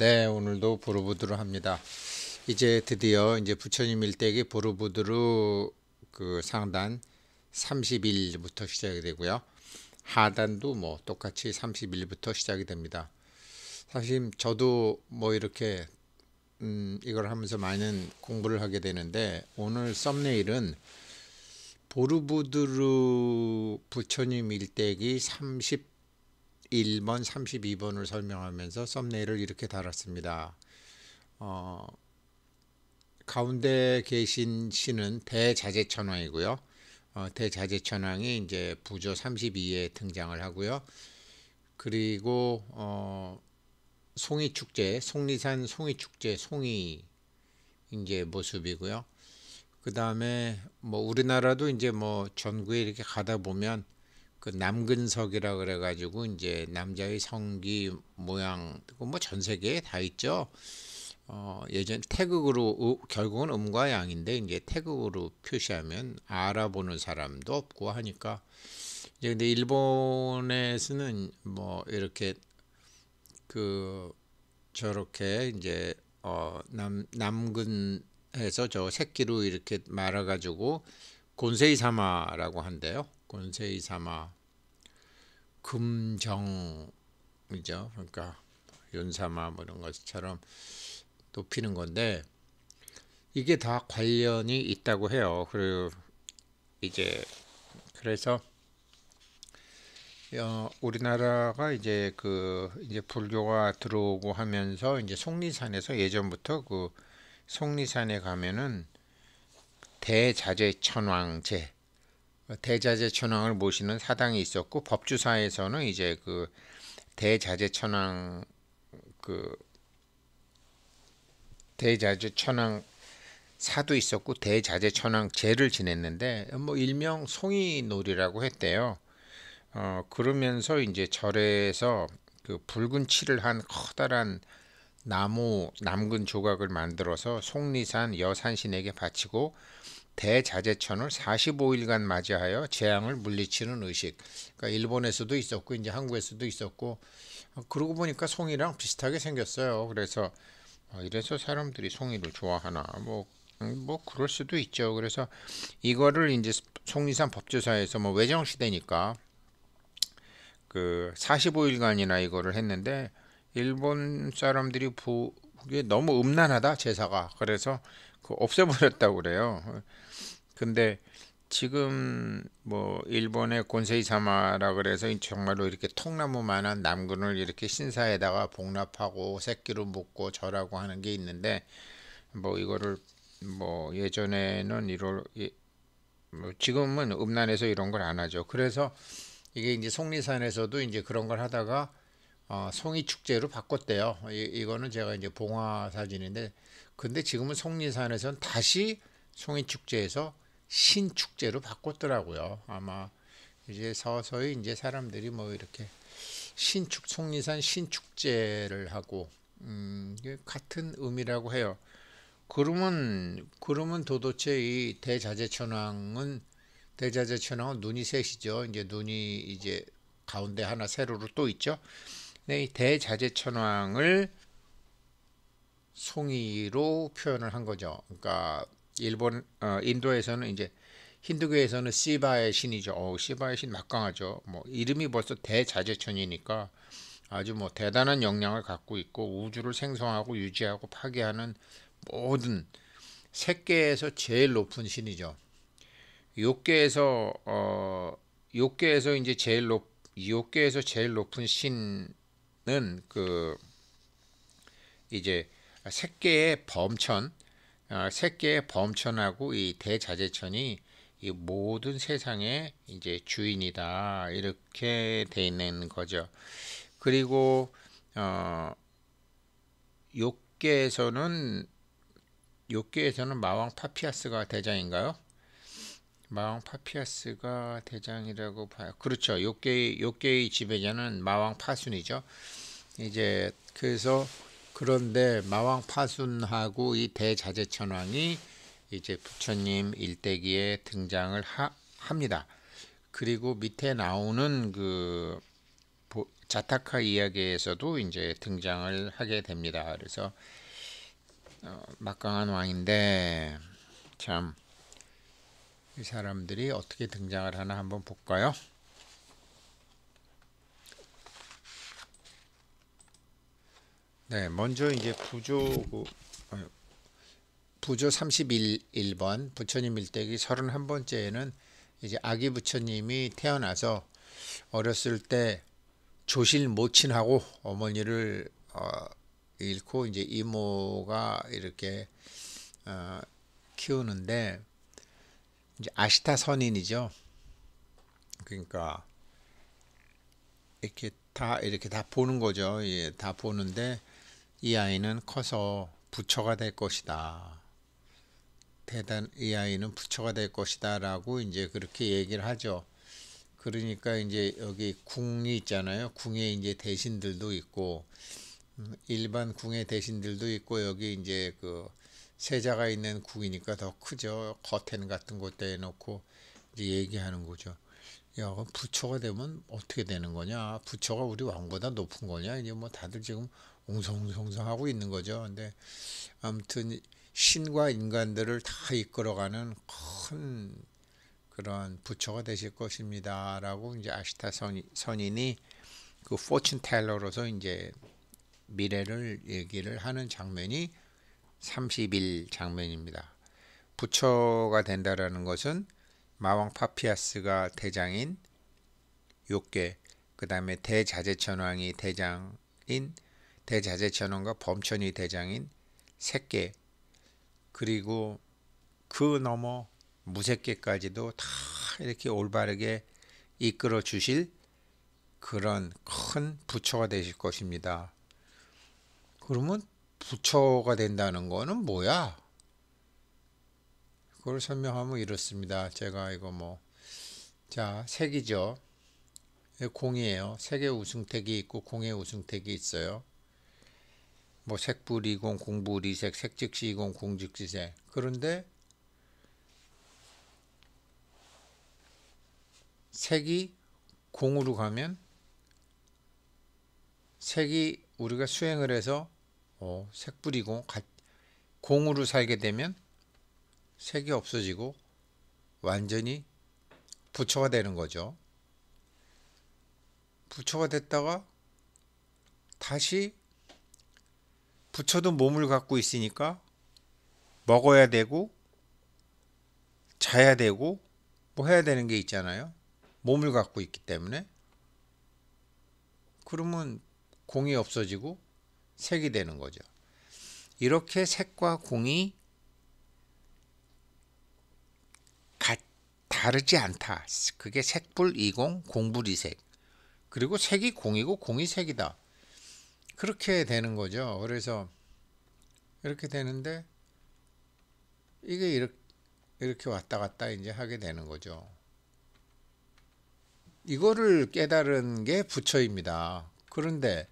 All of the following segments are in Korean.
네, 오늘도 보르부드로 합니다. 이제 드디어 이제 부처님 일대기 보르부드루 그 상단 3 0부터 시작이 되고요. 하단도 뭐 똑같이 3 0부터 시작이 됩니다. 사실 저도 뭐 이렇게 음 이걸 하면서 많은 공부를 하게 되는데 오늘 썸네일은 보르부드루 부처님 일대기 31번, 32번을 설명하면서 썸네일을 이렇게 달았습니다. 어, 가운데 계신 신은 대자재천왕이고요. 어, 대자재천왕이 이제 부조 32에 등장을 하고요. 그리고 어, 송이축제, 송리산 송이축제, 송이 이제 모습이고요. 그 다음에 뭐 우리나라도 이제 뭐 전국에 이렇게 가다 보면 그 남근석이라 그래가지고 이제 남자의 성기 모양 뭐전 세계에 다 있죠. 어, 예전 태극으로 결국은 음과 양인데 이제 태극으로 표시하면 알아보는 사람도 없고 하니까 이제 근데 일본에서는 뭐 이렇게 그 저렇게 이제 어, 남 남근에서 저 새끼로 이렇게 말아가지고 곤세이 사마라고 한대요. 곤세이 사마 금정이죠. 그러니까 윤사마뭐 이런 것처럼 높이는 건데 이게 다 관련이 있다고 해요. 그리고 이제 그래서 어, 우리나라가 이제 그 이제 불교가 들어오고 하면서 이제 속리산에서 예전부터 그 속리산에 가면은 대자재 천왕제 대자재 천황을 모시는 사당이 있었고 법주사에서는 이제 그 대자재 천황 그 대자재 천황 사도 있었고 대자재 천황 제를 지냈는데 뭐 일명 송이놀이라고 했대요. 어 그러면서 이제 절에서 그 붉은 칠을 한 커다란 나무 남근 조각을 만들어서 송리산 여산신에게 바치고 대자재천을 45일간 맞이하여 재앙을 물리치는 의식. 그러니까 일본에서도 있었고 이제 한국에서도 있었고 어, 그러고 보니까 송이랑 비슷하게 생겼어요. 그래서 어, 이래서 사람들이 송이를 좋아하나 뭐뭐 음, 뭐 그럴 수도 있죠. 그래서 이거를 이제 송리산 법제사에서 뭐 외정 시대니까 그 45일간이나 이거를 했는데 일본 사람들이 부, 이게 너무 음란하다 제사가 그래서 그 없애버렸다고 그래요. 근데 지금 뭐 일본의 곤세이 사마라 그래서 정말로 이렇게 통나무만한 남근을 이렇게 신사에다가 복납하고 새끼로 묶고 절하고 하는 게 있는데 뭐 이거를 뭐 예전에는 이럴 뭐 지금은 음란에서 이런 걸 안 하죠. 그래서 이게 이제 속리산에서도 이제 그런 걸 하다가 어, 송이 축제로 바꿨대요. 이, 이거는 제가 이제 봉화 사진인데 근데 지금은 속리산에서는 다시 송인축제에서 신축제로 바꿨더라고요. 아마 이제 서서히 이제 사람들이 뭐 이렇게 신축 속리산 신축제를 하고 음, 같은 의미라고 해요. 그러면 그러면 도대체 이 대자재천왕은 대자재천왕은 눈이 셋이죠. 이제 눈이 이제 가운데 하나 세로로 또 있죠. 네, 이 대자재천왕을 송이로 표현을 한 거죠. 그러니까 일본 어, 인도에서는 이제 힌두교에서는 시바의 신이죠. 어, 시바의 신 막강하죠. 뭐 이름이 벌써 대자재천이니까 아주 뭐 대단한 역량을 갖고 있고 우주를 생성하고 유지하고 파괴하는 모든 세계에서 제일 높은 신이죠. 요계에서 어 요계에서 이제 제일 높 요계에서 제일 높은 신은 그 이제 새끼의 범천, 어, 새끼의 범천하고 이 대자재천이 이 모든 세상의 이제 주인이다 이렇게 돼 있는 거죠. 그리고 어, 욕계에서는 욕계에서는 마왕 파피아스가 대장인가요? 마왕 파피아스가 대장이라고 봐요. 그렇죠. 욕계 욕계의 지배자는 마왕 파순이죠. 이제 그래서 그런데 마왕 파순하고 이 대자재천왕이 이제 부처님 일대기에 등장을 하, 합니다. 그리고 밑에 나오는 그 자타카 이야기에서도 이제 등장을 하게 됩니다. 그래서 어, 막강한 왕인데 참 이 사람들이 어떻게 등장을 하나 한번 볼까요? 네, 먼저 이제 부조 부조 31번 부처님 일대기 31번째에는 이제 아기 부처님이 태어나서 어렸을 때 조실 모친하고 어머니를 어, 잃고 이제 이모가 이렇게 어, 키우는데 이제 아시타 선인이죠. 그러니까 이렇게 다 이렇게 다 보는 거죠. 예, 다 보는데 이 아이는 커서 부처가 될 것이다. 대단 이 아이는 부처가 될 것이다라고 이제 그렇게 얘기를 하죠. 그러니까 이제 여기 궁이 있잖아요. 궁에 이제 대신들도 있고 음, 일반 궁의 대신들도 있고 여기 이제 그 세자가 있는 궁이니까 더 크죠. 거텐 같은 곳에 놓고 이제 얘기하는 거죠. 야, 부처가 되면 어떻게 되는 거냐? 부처가 우리 왕보다 높은 거냐? 이제 뭐 다들 지금 웅성웅성하고 있는 거죠. 근데 아무튼 신과 인간들을 다 이끌어가는 큰 그런 부처가 되실 것입니다라고 이제 아시타 선, 선인이 그 포춘 텔러로서 이제 미래를 얘기를 하는 장면이 30일 장면입니다. 부처가 된다라는 것은 마왕 파피아스가 대장인 욕계, 그 다음에 대자재천왕이 대장인 대자재전원과 범천이 대장인 새끼 그리고 그 너머 무색계까지도 다 이렇게 올바르게 이끌어 주실 그런 큰 부처가 되실 것입니다. 그러면 부처가 된다는 거는 뭐야? 그걸 설명하면 이렇습니다. 제가 이거 뭐, 자, 색이죠. 예, 공이에요. 색의 우승택이 있고 공의 우승택이 있어요. 뭐 색불 이공 공부 리색 색즉시 이공 공즉시색 그런데 색이 공으로 가면 색이 우리가 수행을 해서 어, 색불이공 공으로 살게 되면 색이 없어지고 완전히 부처가 되는 거죠. 부처가 됐다가 다시 부처도 몸을 갖고 있으니까 먹어야 되고 자야 되고 뭐 해야 되는 게 있잖아요. 몸을 갖고 있기 때문에 그러면 공이 없어지고 색이 되는 거죠. 이렇게 색과 공이 다르지 않다. 그게 색불 이공 공불이색. 그리고 색이 공이고 공이 색이다. 그렇게 되는 거죠. 그래서 이렇게 되는데 이게 이렇게, 이렇게 왔다 갔다 이제 하게 되는 거죠. 이거를 깨달은 게 부처입니다. 그런데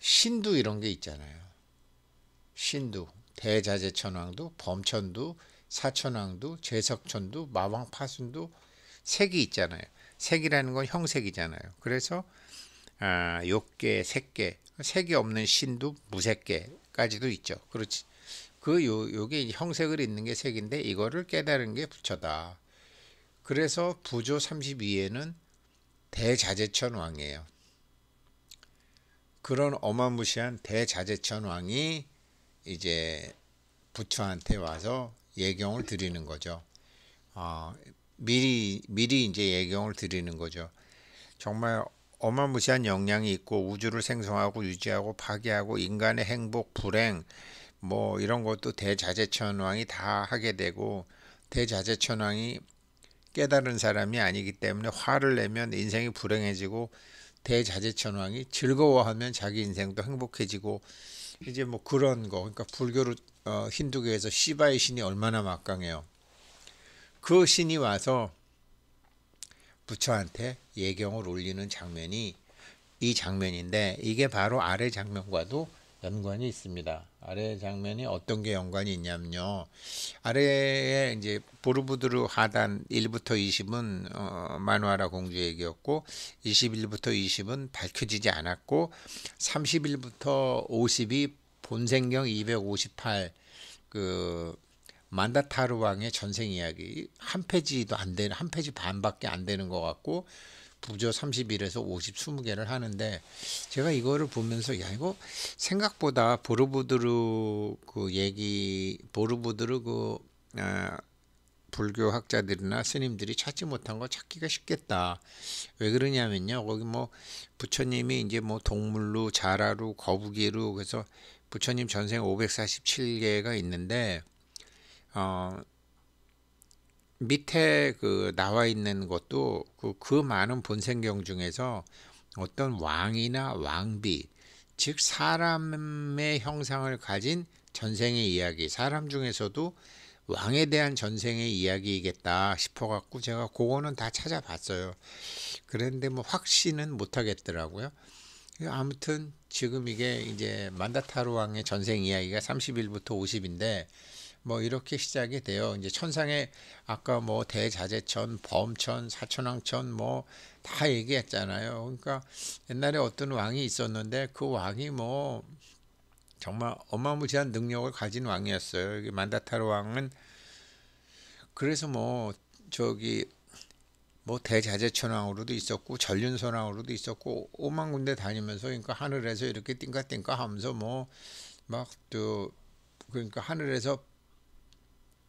신도 이런 게 있잖아요. 신도, 대자재천왕도, 범천도, 사천왕도, 제석천도, 마왕파순도 색이 있잖아요. 색이라는 건 형색이잖아요. 그래서 아, 욕계, 색계, 색이 없는 신도 무색계까지도 있죠. 그렇지. 그 요, 요게 형색을 잇는 게 색인데 이거를 깨달은 게 부처다. 그래서 부조 32에는 대자재천 왕이에요. 그런 어마무시한 대자재천 왕이 이제 부처한테 와서 예경을 드리는 거죠. 어, 미리 미리 이제 예경을 드리는 거죠. 정말 어마무시한 영향이 있고 우주를 생성하고 유지하고 파괴하고 인간의 행복 불행 뭐 이런 것도 대자재천왕이 다 하게 되고 대자재천왕이 깨달은 사람이 아니기 때문에 화를 내면 인생이 불행해지고 대자재천왕이 즐거워하면 자기 인생도 행복해지고 이제 뭐 그런 거 그러니까 불교로 어, 힌두교에서 시바의 신이 얼마나 막강해요. 그 신이 와서 부처한테 예경을 올리는 장면이 이 장면인데 이게 바로 아래 장면과도 연관이 있습니다. 아래 장면이 어떤 게 연관이 있냐면요. 아래에 이제 보르부드르 하단 1부터 20은 어, 마누아라 공주 얘기였고 21부터 20은 밝혀지지 않았고 31부터 50이 본생경 258그 만다타르 왕의 전생 이야기 한 페이지도 안 되는 한 페이지 반밖에 안 되는 것 같고 부조 31에서 50, 20개를 하는데 제가 이거를 보면서 야 이거 생각보다 보르부드르 그 얘기 보르부드르 그 아, 불교 학자들이나 스님들이 찾지 못한 거 찾기가 쉽겠다. 왜 그러냐면요. 거기 뭐 부처님이 이제 뭐 동물로 자라로 거북이로 그래서 부처님 전생 547개가 있는데 어 밑에 그 나와 있는 것도 그, 그 많은 본생경 중에서 어떤 왕이나 왕비 즉 사람의 형상을 가진 전생의 이야기 사람 중에서도 왕에 대한 전생의 이야기이겠다 싶어 갖고 제가 그거는 다 찾아봤어요 그런데 뭐 확신은 못 하겠더라고요 아무튼 지금 이게 이제 만다타로 왕의 전생 이야기가 31부터 50인데 뭐 이렇게 시작이 돼요. 이제 천상에 아까 뭐 대자재천, 범천, 사천왕천 뭐 다 얘기했잖아요. 그러니까 옛날에 어떤 왕이 있었는데 그 왕이 뭐 정말 어마무지한 능력을 가진 왕이었어요. 만다타르 왕은 그래서 뭐 저기 뭐 대자재천왕으로도 있었고 전륜선왕으로도 있었고 오만 군데 다니면서 그러니까 하늘에서 이렇게 띵까띵까 하면서 뭐 막 또 그러니까 하늘에서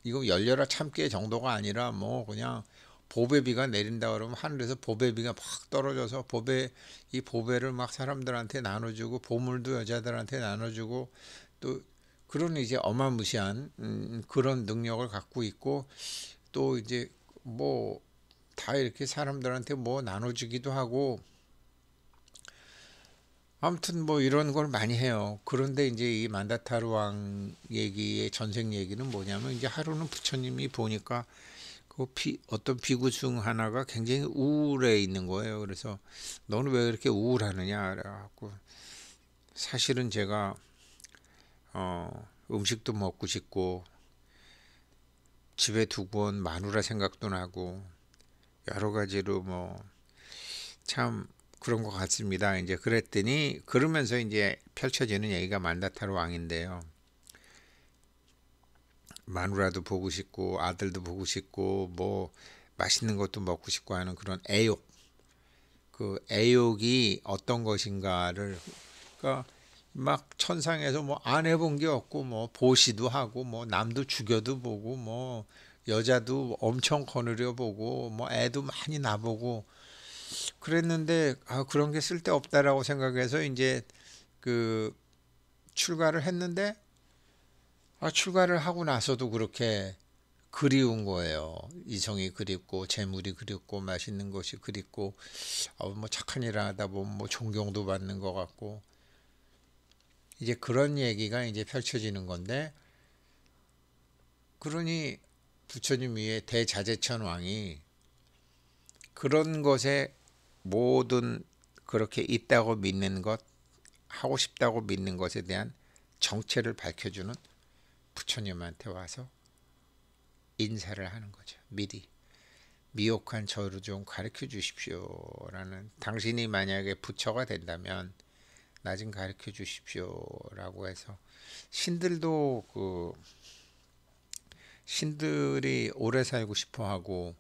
이거 열려라 참깨 정도가 아니라 뭐 그냥 보배비가 내린다 그러면 하늘에서 보배비가 막 떨어져서 보배 이 보배를 막 사람들한테 나눠주고 보물도 여자들한테 나눠주고 또 그런 이제 어마무시한 음, 음 그런 능력을 갖고 있고 또 이제 뭐 다 이렇게 사람들한테 뭐 나눠주기도 하고 아무튼 뭐 이런 걸 많이 해요. 그런데 이제 이 만다타르 왕 얘기의 전생 얘기는 뭐냐면 이제 하루는 부처님이 보니까 그 피, 어떤 비구 중 하나가 굉장히 우울해 있는 거예요. 그래서 너는 왜그렇게 우울하느냐 그래갖고 사실은 제가 어, 음식도 먹고 싶고 집에 두고 온 마누라 생각도 나고 여러 가지로 뭐참 그런 것 같습니다. 이제 그랬더니 그러면서 이제 펼쳐지는 얘기가 만다타로 왕인데요. 마누라도 보고 싶고 아들도 보고 싶고 뭐 맛있는 것도 먹고 싶고 하는 그런 애욕. 그 애욕이 어떤 것인가를 그러니까 막 천상에서 뭐 안 해본 게 없고 뭐 보시도 하고 뭐 남도 죽여도 보고 뭐 여자도 엄청 거느려 보고 뭐 애도 많이 나보고 그랬는데 아 그런 게 쓸데없다라고 생각해서 이제 그 출가를 했는데 아 출가를 하고 나서도 그렇게 그리운 거예요. 이성이 그립고 재물이 그립고 맛있는 것이 그립고 아, 뭐 착한 일을 하다 보면 뭐 존경도 받는 것 같고 이제 그런 얘기가 이제 펼쳐지는 건데 그러니 부처님 위에 대자재천 왕이 그런 것에 모든 그렇게 있다고 믿는 것, 하고 싶다고 믿는 것에 대한 정체를 밝혀주는 부처님한테 와서 인사를 하는 거죠. 미리 미혹한 저를 좀 가르쳐 주십시오라는 당신이 만약에 부처가 된다면 나 좀 가르쳐 주십시오라고 해서 신들도 그 신들이 오래 살고 싶어하고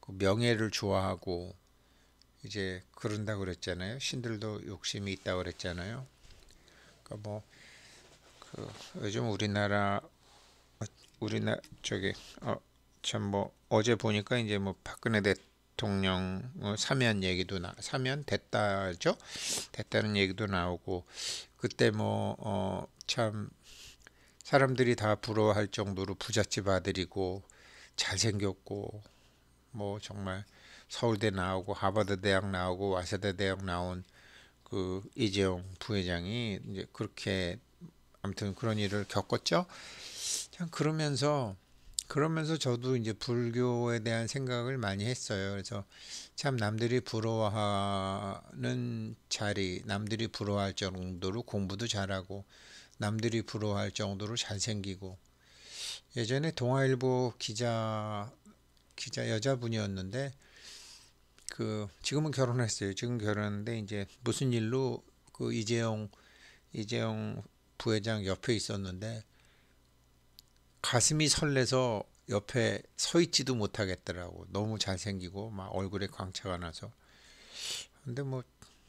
그 명예를 좋아하고 이제 그런다 그랬잖아요. 신들도 욕심이 있다 그랬잖아요. 그러니까 뭐 그 요즘 우리나라 우리나 저기 어, 참 뭐 어제 보니까 이제 뭐 박근혜 대통령 뭐 사면 얘기도 나 사면 됐다죠. 됐다는 얘기도 나오고 그때 뭐참 어 사람들이 다 부러워할 정도로 부잣집 아들이고 잘생겼고 뭐 정말 서울대 나오고 하버드 대학 나오고 와세대 대학 나온 그 이재용 부회장이 이제 그렇게 아무튼 그런 일을 겪었죠. 참 그러면서 그러면서 저도 이제 불교에 대한 생각을 많이 했어요. 그래서 참 남들이 부러워하는 자리, 남들이 부러워할 정도로 공부도 잘하고 남들이 부러워할 정도로 잘생기고 예전에 동아일보 기자 기자 여자분이었는데 그 지금은 결혼했어요. 지금 결혼했는데 이제 무슨 일로 그 이재용 이재용 부회장 옆에 있었는데 가슴이 설레서 옆에 서 있지도 못하겠더라고. 너무 잘생기고 막 얼굴에 광채가 나서. 근데 뭐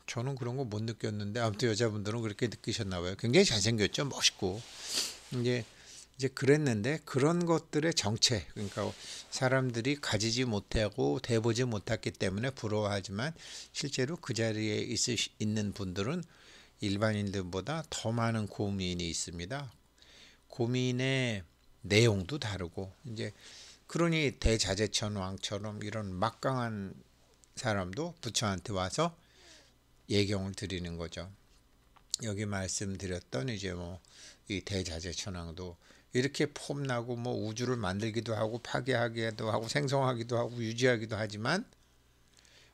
저는 그런 거 못 느꼈는데 아무튼 여자분들은 그렇게 느끼셨나 봐요. 굉장히 잘생겼죠. 멋있고. 이제 이제 그랬는데 그런 것들의 정체 그러니까 사람들이 가지지 못하고 대보지 못했기 때문에 부러워하지만 실제로 그 자리에 있으, 있는 분들은 일반인들보다 더 많은 고민이 있습니다. 고민의 내용도 다르고 이제 그러니 대자재천 왕처럼 이런 막강한 사람도 부처한테 와서 예경을 드리는 거죠. 여기 말씀드렸던 이제 뭐 이 대자재천왕도 이렇게 폼나고 뭐 우주를 만들기도 하고 파괴하기도 하고 생성하기도 하고 유지하기도 하지만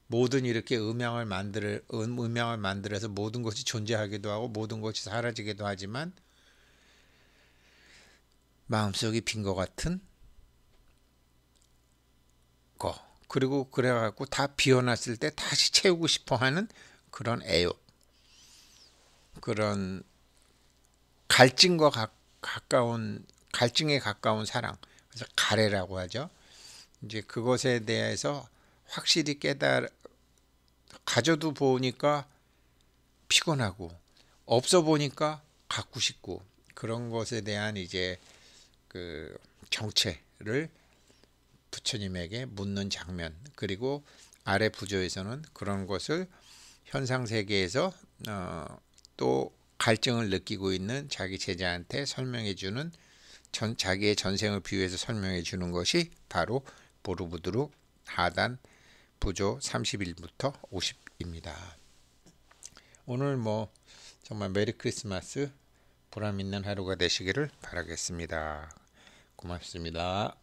모든 이렇게 음향을 만들 음향을 만들어서 모든 것이 존재하기도 하고 모든 것이 사라지기도 하지만 마음속이 빈 것 같은 거 그리고 그래갖고 다 비워놨을 때 다시 채우고 싶어하는 그런 애욕 그런 갈증과 같 가까운 갈증에 가까운 사랑 그래서 가래라고 하죠. 이제 그것에 대해서 확실히 깨달 가져도 보니까 피곤하고 없어 보니까 갖고 싶고 그런 것에 대한 이제 그 정체를 부처님에게 묻는 장면 그리고 아래 부조에서는 그런 것을 현상 세계에서 어, 또 갈증을 느끼고 있는 자기 제자한테 설명해 주는 전, 자기의 전생을 비유해서 설명해 주는 것이 바로 보르부드루 하단 부조 31부터 50입니다. 오늘 뭐 정말 메리 크리스마스 보람 있는 하루가 되시기를 바라겠습니다. 고맙습니다.